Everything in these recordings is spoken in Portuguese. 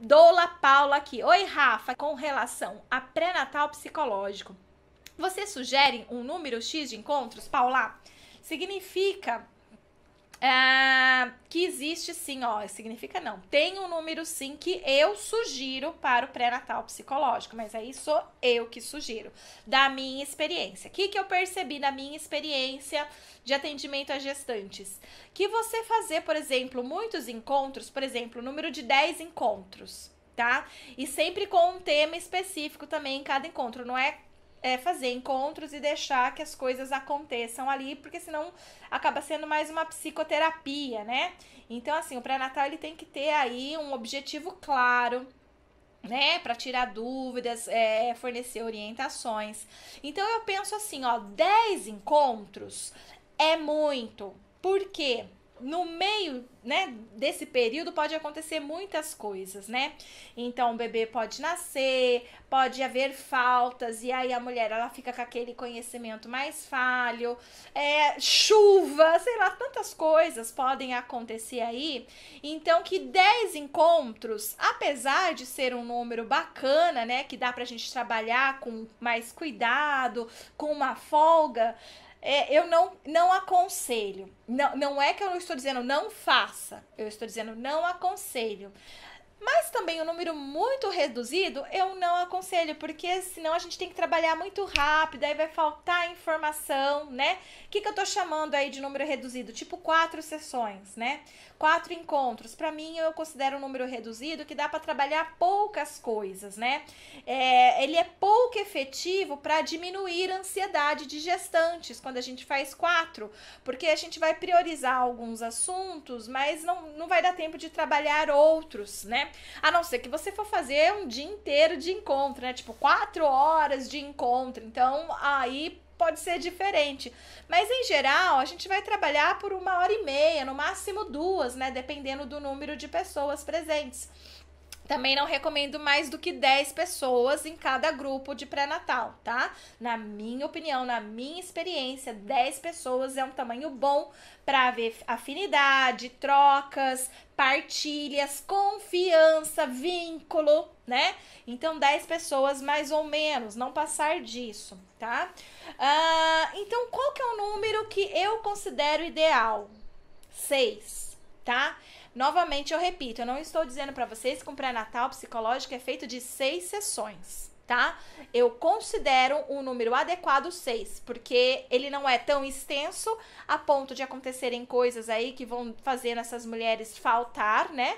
Doula Paula aqui. Oi, Rafa, com relação a pré-natal psicológico. Você sugere um número X de encontros, Paula? Significa ah, que existe sim, ó, significa não. Tem um número sim que eu sugiro para o pré-natal psicológico, mas aí sou eu que sugiro, da minha experiência. O que, que eu percebi da minha experiência de atendimento a gestantes? Que você fazer, por exemplo, muitos encontros, por exemplo, número de 10 encontros, tá? E sempre com um tema específico também em cada encontro, não é é, fazer encontros e deixar que as coisas aconteçam ali, porque senão acaba sendo mais uma psicoterapia, né? Então, assim, o pré-natal ele tem que ter aí um objetivo claro, né, para tirar dúvidas, é, fornecer orientações. Então eu penso assim, ó, 10 encontros é muito. Por quê? no meio, né, desse período pode acontecer muitas coisas, né? Então o bebê pode nascer, pode haver faltas e aí a mulher ela fica com aquele conhecimento mais falho, é, chuva, sei lá, tantas coisas podem acontecer aí. Então que 10 encontros, apesar de ser um número bacana, né, que dá pra gente trabalhar com mais cuidado, com uma folga, é, eu não, não aconselho. Não, não é que eu estou dizendo não faça, eu estou dizendo não aconselho. Mas também o um número muito reduzido eu não aconselho, porque senão a gente tem que trabalhar muito rápido, aí vai faltar informação, né? O que, que eu tô chamando aí de número reduzido? Tipo quatro sessões, né? Quatro encontros. Para mim, eu considero um número reduzido que dá para trabalhar poucas coisas, né? É, ele é pouco efetivo para diminuir a ansiedade de gestantes quando a gente faz quatro, porque a gente vai priorizar alguns assuntos, mas não, não vai dar tempo de trabalhar outros, né? A não ser que você for fazer um dia inteiro de encontro, né? Tipo, quatro horas de encontro. Então, aí pode ser diferente. Mas em geral, a gente vai trabalhar por uma hora e meia, no máximo duas, né? Dependendo do número de pessoas presentes. Também não recomendo mais do que 10 pessoas em cada grupo de pré-natal, tá? Na minha opinião, na minha experiência, 10 pessoas é um tamanho bom para haver afinidade, trocas, partilhas, confiança, vínculo, né? Então, 10 pessoas mais ou menos, não passar disso, tá? Ah, então, qual que é o número que eu considero ideal? 6 tá? Novamente eu repito, eu não estou dizendo para vocês que um pré-natal psicológico é feito de seis sessões, tá? Eu considero um número adequado seis, porque ele não é tão extenso a ponto de acontecerem coisas aí que vão fazendo essas mulheres faltar, né?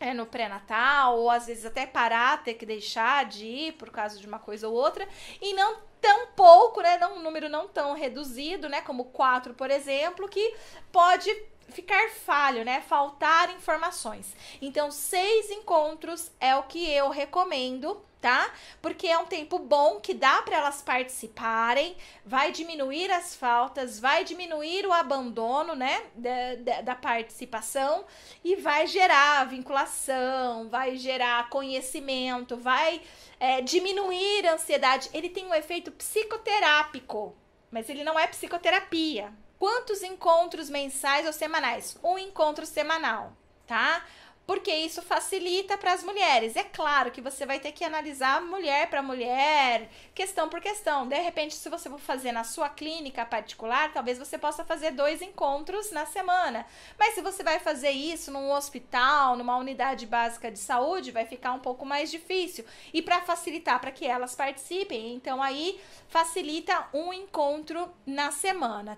é, no pré-natal, ou às vezes até parar, ter que deixar de ir por causa de uma coisa ou outra, e não tão pouco, né? Não, um número não tão reduzido, né? Como quatro, por exemplo, que pode ficar falho, né? Faltar informações. Então, seis encontros é o que eu recomendo tá? Porque é um tempo bom que dá para elas participarem, vai diminuir as faltas, vai diminuir o abandono, né, da, da, da participação e vai gerar vinculação, vai gerar conhecimento, vai é, diminuir a ansiedade. Ele tem um efeito psicoterápico, mas ele não é psicoterapia, Quantos encontros mensais ou semanais? Um encontro semanal, tá? Porque isso facilita para as mulheres. É claro que você vai ter que analisar mulher para mulher, questão por questão. De repente, se você for fazer na sua clínica particular, talvez você possa fazer dois encontros na semana. Mas se você vai fazer isso num hospital, numa unidade básica de saúde, vai ficar um pouco mais difícil. E para facilitar para que elas participem, então aí facilita um encontro na semana.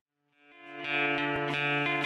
Música